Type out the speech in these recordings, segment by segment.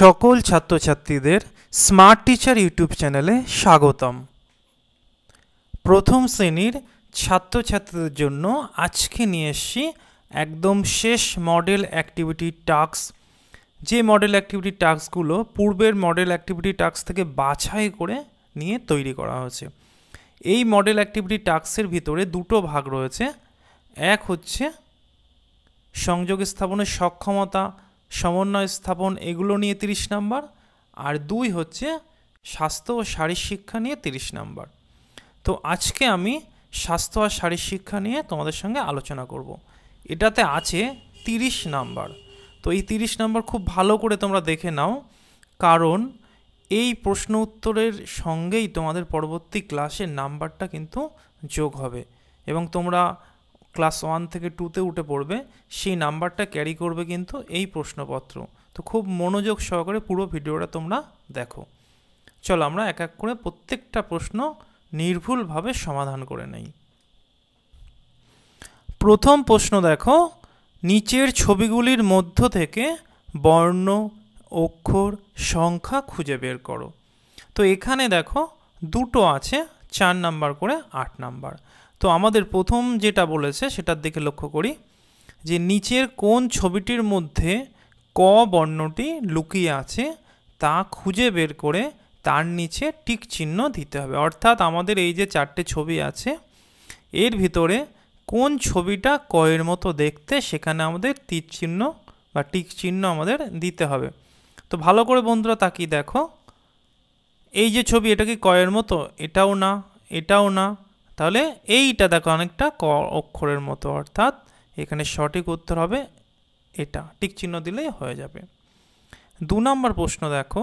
সকল ছাত্রছাত্রীদের smart teacher YouTube চ্যানেলে স্বাগতম প্রথম শ্রেণীর ছাত্রছাত্রীদের জন্য আজকে নিয়ে এসছি একদম শেষ মডেল অ্যাক্টিভিটি টাস্ক যে মডেল অ্যাক্টিভিটি টাস্কগুলো পূর্বের মডেল অ্যাক্টিভিটি টাস্ক থেকে বাছাই করে নিয়ে তৈরি করা হয়েছে এই মডেল অ্যাক্টিভিটি টাস্কের ভিতরে দুটো ভাগ রয়েছে এক হচ্ছে সংযোগ স্থাপনের সক্ষমতা সমন্বয় স্থাপন এগুলো নিয়ে তিরিশ নাম্বার আর দুই হচ্ছে স্বাস্থ্য ও শারীর শিক্ষা নিয়ে তিরিশ নাম্বার তো আজকে আমি স্বাস্থ্য আর শারীর শিক্ষা নিয়ে তোমাদের সঙ্গে আলোচনা করব। এটাতে আছে তিরিশ নাম্বার তো এই তিরিশ নাম্বার খুব ভালো করে তোমরা দেখে নাও কারণ এই প্রশ্ন উত্তরের সঙ্গেই তোমাদের পরবর্তী ক্লাসের নাম্বারটা কিন্তু যোগ হবে এবং তোমরা ক্লাস ওয়ান থেকে টুতে উঠে পড়বে সেই নাম্বারটা ক্যারি করবে কিন্তু এই প্রশ্নপত্র তো খুব মনোযোগ সহকারে পুরো ভিডিওটা তোমরা দেখো চলো আমরা এক এক করে প্রত্যেকটা প্রশ্ন নির্ভুলভাবে সমাধান করে নেই প্রথম প্রশ্ন দেখো নিচের ছবিগুলির মধ্য থেকে বর্ণ অক্ষর সংখ্যা খুঁজে বের করো তো এখানে দেখো দুটো আছে চার নাম্বার করে আট নাম্বার তো আমাদের প্রথম যেটা বলেছে সেটার দিকে লক্ষ্য করি যে নিচের কোন ছবিটির মধ্যে ক বর্ণটি লুকিয়ে আছে তা খুঁজে বের করে তার নিচে টিক চিহ্ন দিতে হবে অর্থাৎ আমাদের এই যে চারটে ছবি আছে এর ভিতরে কোন ছবিটা কয়ের মতো দেখতে সেখানে আমাদের তীর চিহ্ন বা টিক চিহ্ন আমাদের দিতে হবে তো ভালো করে বন্ধুরা তাকিয়ে দেখো এই যে ছবি এটা কি কয়ের মতো এটাও না এটাও না তাহলে এইটা দেখো অনেকটা ক অক্ষরের মতো অর্থাৎ এখানে সঠিক উত্তর হবে এটা টিক চিহ্ন দিলেই হয়ে যাবে দু নম্বর প্রশ্ন দেখো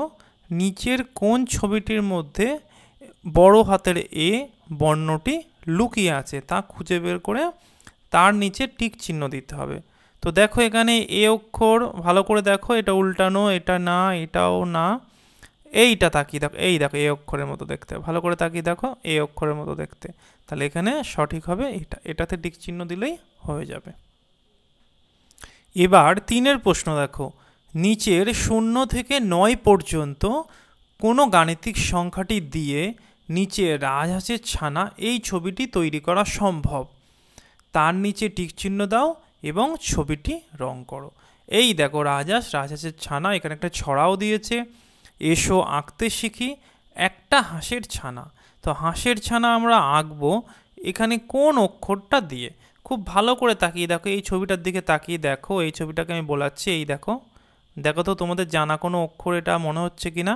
নিচের কোন ছবিটির মধ্যে বড় হাতের এ বর্ণটি লুকিয়ে আছে তা খুঁজে বের করে তার নিচে টিক চিহ্ন দিতে হবে তো দেখো এখানে এ অক্ষর ভালো করে দেখো এটা উল্টানো এটা না এটাও না এইটা তাকিয়ে দেখো এই দেখো এই অক্ষরের মতো দেখতে ভালো করে তাকিয়ে দেখো এই অক্ষরের মতো দেখতে তাহলে এখানে সঠিক হবে এটা এটাতে টিক চিহ্ন দিলেই হয়ে যাবে এবার তিনের প্রশ্ন দেখো নিচের শূন্য থেকে নয় পর্যন্ত কোনো গাণিতিক সংখ্যাটি দিয়ে নিচে রাজহাঁসের ছানা এই ছবিটি তৈরি করা সম্ভব তার নিচে টিক চিহ্ন দাও এবং ছবিটি রং করো এই দেখো রাজহাঁস রাজহাঁসের ছানা এখানে একটা ছড়াও দিয়েছে এসো আঁকতে শিখি একটা হাঁসের ছানা তো হাঁসের ছানা আমরা আঁকবো এখানে কোন অক্ষরটা দিয়ে খুব ভালো করে তাকিয়ে দেখো এই ছবিটার দিকে তাকিয়ে দেখো এই ছবিটাকে আমি বলাচ্ছি এই দেখো দেখো তো তোমাদের জানা কোনো অক্ষর এটা মনে হচ্ছে কি না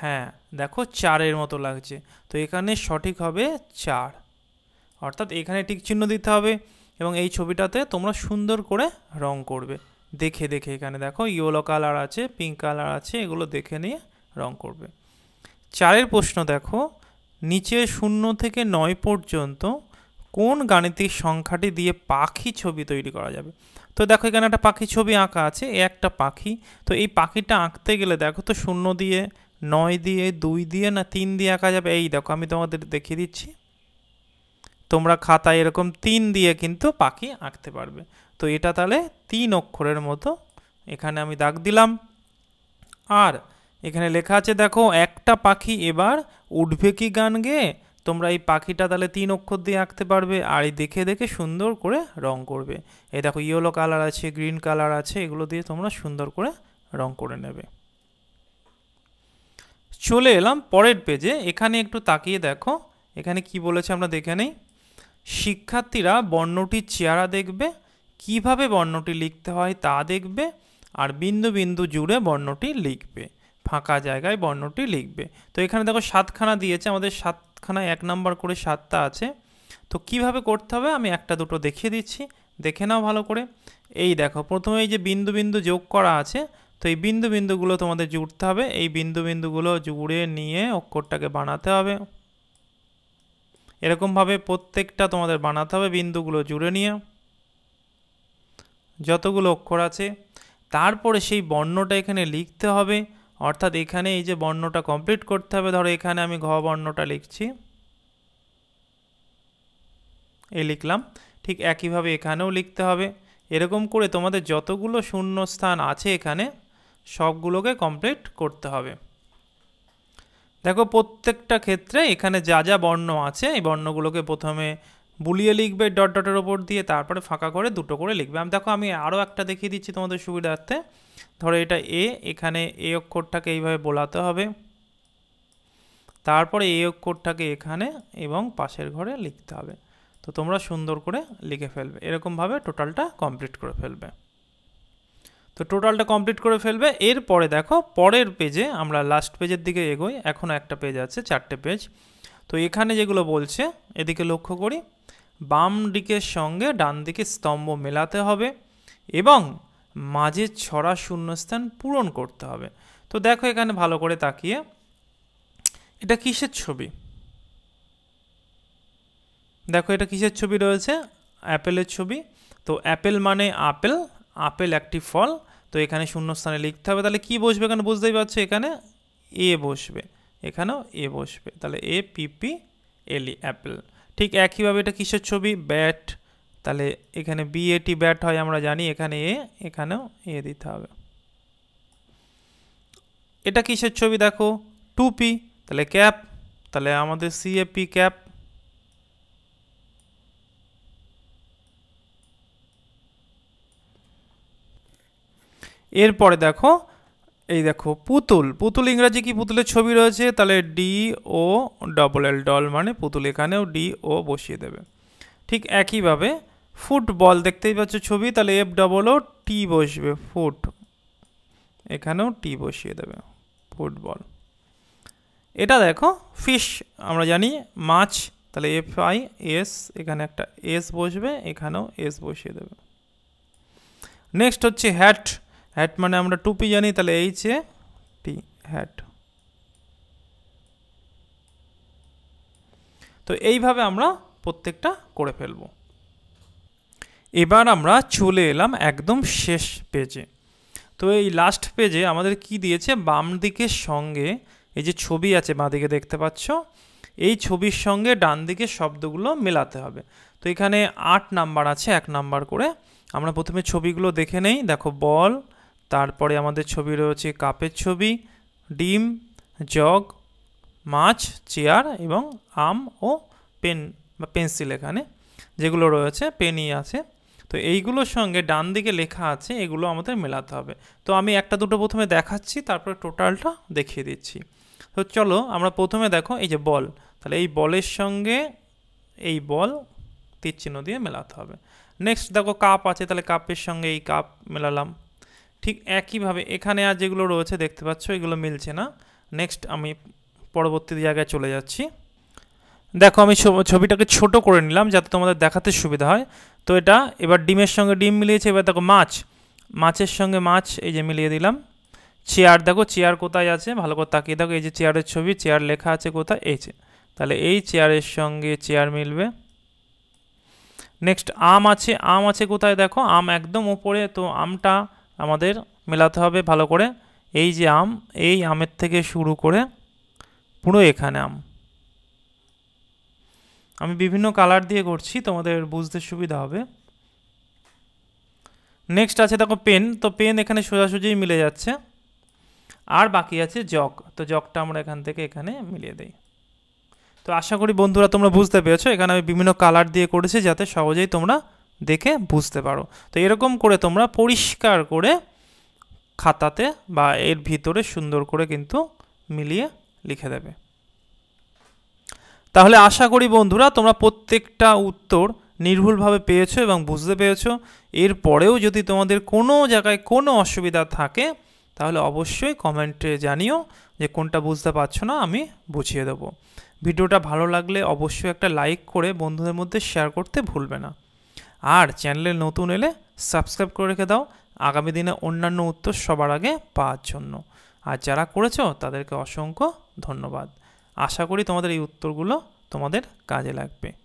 হ্যাঁ দেখো চারের মতো লাগছে তো এখানে সঠিক হবে চার অর্থাৎ এখানে টিক চিহ্ন দিতে হবে এবং এই ছবিটাতে তোমরা সুন্দর করে রং করবে দেখে দেখে এখানে দেখো ইয়েলো কালার আছে পিঙ্ক কালার আছে এগুলো দেখে নিয়ে রং করবে চারের প্রশ্ন দেখো নিচে শূন্য থেকে নয় পর্যন্ত কোন গাণিতিক সংখ্যাটি দিয়ে পাখি ছবি তৈরি করা যাবে তো দেখো এখানে একটা পাখি ছবি আঁকা আছে এ একটা পাখি তো এই পাখিটা আঁকতে গেলে দেখো তো শূন্য দিয়ে নয় দিয়ে দুই দিয়ে না তিন দিয়ে আঁকা যাবে এই দেখো আমি তোমাদের দেখিয়ে দিচ্ছি তোমরা খাতায় এরকম তিন দিয়ে কিন্তু পাখি আঁকতে পারবে তো এটা তাহলে তিন অক্ষরের মতো এখানে আমি দাগ দিলাম আর এখানে লেখা আছে দেখো একটা পাখি এবার উঠবে কি গান গেয়ে তোমরা এই পাখিটা তাহলে তিন অক্ষর দিয়ে আঁকতে পারবে আর এই দেখে দেখে সুন্দর করে রং করবে এই দেখো ইয়েলো কালার আছে গ্রিন কালার আছে এগুলো দিয়ে তোমরা সুন্দর করে রং করে নেবে চলে এলাম পরের পেজে এখানে একটু তাকিয়ে দেখো এখানে কি বলেছে আমরা দেখে নেই শিক্ষার্থীরা বর্ণটির চেহারা দেখবে কিভাবে বর্ণটি লিখতে হয় তা দেখবে আর বিন্দু বিন্দু জুড়ে বর্ণটি লিখবে ফাঁকা জায়গায় বর্ণটি লিখবে তো এখানে দেখো সাতখানা দিয়েছে আমাদের সাতখানা এক নাম্বার করে সাতটা আছে তো কিভাবে করতে হবে আমি একটা দুটো দেখিয়ে দিচ্ছি দেখে নাও ভালো করে এই দেখো প্রথমে এই যে বিন্দু বিন্দু যোগ করা আছে তো এই বিন্দু বিন্দুগুলো তোমাদের জুড়তে হবে এই বিন্দু বিন্দুগুলো জুড়ে নিয়ে অক্ষরটাকে বানাতে হবে এরকমভাবে প্রত্যেকটা তোমাদের বানাতে হবে বিন্দুগুলো জুড়ে নিয়ে যতগুলো অক্ষর আছে তারপরে সেই বর্ণটা এখানে লিখতে হবে অর্থাৎ এখানে এই যে বর্ণটা কমপ্লিট করতে হবে ধরো এখানে আমি ঘ বর্ণটা লিখছি এই লিখলাম ঠিক একইভাবে এখানেও লিখতে হবে এরকম করে তোমাদের যতগুলো শূন্য স্থান আছে এখানে সবগুলোকে কমপ্লিট করতে হবে দেখো প্রত্যেকটা ক্ষেত্রে এখানে যা যা বর্ণ আছে এই বর্ণগুলোকে প্রথমে বুলিয়ে লিখবে ডট ডটের ওপর দিয়ে তারপরে ফাঁকা করে দুটো করে লিখবে আমি দেখো আমি আরও একটা দেখিয়ে দিচ্ছি তোমাদের সুবিধার্থে ধরো এটা এ এখানে এ অক্ষরটাকে এইভাবে বোলাতে হবে তারপরে এ অক্ষরটাকে এখানে এবং পাশের ঘরে লিখতে হবে তো তোমরা সুন্দর করে লিখে ফেলবে এরকমভাবে টোটালটা কমপ্লিট করে ফেলবে তো টোটালটা কমপ্লিট করে ফেলবে এরপরে দেখো পরের পেজে আমরা লাস্ট পেজের দিকে এগোই এখনও একটা পেজ আছে চারটে পেজ তো এখানে যেগুলো বলছে এদিকে লক্ষ্য করি বাম দিকের সঙ্গে ডান দিকে স্তম্ভ মেলাতে হবে এবং মাঝে ছড়া শূন্যস্থান পূরণ করতে হবে তো দেখো এখানে ভালো করে তাকিয়ে এটা কিসের ছবি দেখো এটা কিসের ছবি রয়েছে অ্যাপেলের ছবি তো অ্যাপেল মানে আপেল আপেল একটি ফল তো এখানে শূন্যস্থানে লিখতে হবে তাহলে কি বসবে এখানে বুঝতেই পারছো এখানে এ বসবে এখানেও এ বসবে তাহলে এ পিপি এলি অ্যাপেল ঠিক একইভাবে এটা কিসের ছবি ব্যাট তাহলে এখানে বি এটি ব্যাট হয় আমরা জানি এখানে এ এখানেও এ দিতে হবে এটা কিসের ছবি দেখো টুপি তাহলে ক্যাপ তাহলে আমাদের সিএপি ক্যাপ এরপরে দেখো এই দেখো পুতুল পুতুল ইংরাজি কি পুতুলের ছবি রয়েছে তাহলে D O double L doll মানে পুতুল এখানেও ডি ও বসিয়ে দেবে ঠিক একইভাবে ফুটবল দেখতেই পাচ্ছ ছবি তাহলে এফ ডবল ও টি বসবে ফুট এখানেও টি বসিয়ে দেবে ফুটবল এটা দেখো ফিশ আমরা জানি মাছ তাহলে এফ আই এস এখানে একটা এস বসবে এখানেও এস বসিয়ে দেবে নেক্সট হচ্ছে হ্যাট হ্যাট মানে আমরা টুপি জানি তাহলে এইচ এ টি হ্যাট তো এইভাবে আমরা প্রত্যেকটা করে ফেলব এবার আমরা চলে এলাম একদম শেষ পেজে তো এই লাস্ট পেজে আমাদের কি দিয়েছে বাম দিকের সঙ্গে এই যে ছবি আছে বাঁ দিকে দেখতে পাচ্ছ এই ছবির সঙ্গে ডান দিকে শব্দগুলো মেলাতে হবে তো এখানে আট নাম্বার আছে এক নাম্বার করে আমরা প্রথমে ছবিগুলো দেখে নেই দেখো বল তারপরে আমাদের ছবি রয়েছে কাপের ছবি ডিম জগ মাছ চেয়ার এবং আম ও পেন বা পেন্সিল এখানে যেগুলো রয়েছে পেনই আছে তো এইগুলোর সঙ্গে ডান দিকে লেখা আছে এগুলো আমাদের মেলাতে হবে তো আমি একটা দুটো প্রথমে দেখাচ্ছি তারপরে টোটালটা দেখিয়ে দিচ্ছি তো চলো আমরা প্রথমে দেখো এই যে বল তাহলে এই বলের সঙ্গে এই বল তীর চিহ্ন দিয়ে মেলাতে হবে নেক্সট দেখো কাপ আছে তাহলে কাপের সঙ্গে এই কাপ মেলালাম ঠিক একইভাবে এখানে আর যেগুলো রয়েছে দেখতে পাচ্ছ এগুলো মিলছে না নেক্সট আমি পরবর্তী জায়গায় চলে যাচ্ছি দেখো আমি ছবিটাকে ছোট করে নিলাম যাতে তোমাদের দেখাতে সুবিধা হয় তো এটা এবার ডিমের সঙ্গে ডিম মিলিয়েছে এবার দেখো মাছ মাছের সঙ্গে মাছ এই যে মিলিয়ে দিলাম চেয়ার দেখো চেয়ার কোথায় আছে ভালো করে তাকিয়ে দেখো এই যে চেয়ারের ছবি চেয়ার লেখা আছে কোথায় এই যে তাহলে এই চেয়ারের সঙ্গে চেয়ার মিলবে নেক্সট আম আছে আম আছে কোথায় দেখো আম একদম উপরে তো আমটা আমাদের মেলাতে হবে ভালো করে এই যে আম এই আমের থেকে শুরু করে পুরো এখানে আম আমি বিভিন্ন কালার দিয়ে করছি তোমাদের বুঝতে সুবিধা হবে নেক্সট আছে দেখো পেন তো পেন এখানে সোজাসুজি মিলে যাচ্ছে আর বাকি আছে জগ তো জগটা আমরা এখান থেকে এখানে মিলিয়ে দিই তো আশা করি বন্ধুরা তোমরা বুঝতে পেরেছো এখানে আমি বিভিন্ন কালার দিয়ে করেছি যাতে সহজেই তোমরা দেখে বুঝতে পারো তো এরকম করে তোমরা পরিষ্কার করে খাতাতে বা এর ভিতরে সুন্দর করে কিন্তু মিলিয়ে লিখে দেবে তাহলে আশা করি বন্ধুরা তোমরা প্রত্যেকটা উত্তর নির্ভুলভাবে পেয়েছো এবং বুঝতে পেরেছো এর পরেও যদি তোমাদের কোনো জায়গায় কোনো অসুবিধা থাকে তাহলে অবশ্যই কমেন্টে জানিও যে কোনটা বুঝতে পারছো না আমি বুঝিয়ে দেবো ভিডিওটা ভালো লাগলে অবশ্যই একটা লাইক করে বন্ধুদের মধ্যে শেয়ার করতে ভুলবে না আর চ্যানেলে নতুন এলে সাবস্ক্রাইব করে রেখে দাও আগামী দিনে অন্যান্য উত্তর সবার আগে পাওয়ার জন্য আর যারা করেছ তাদেরকে অসংখ্য ধন্যবাদ আশা করি তোমাদের এই উত্তরগুলো তোমাদের কাজে লাগবে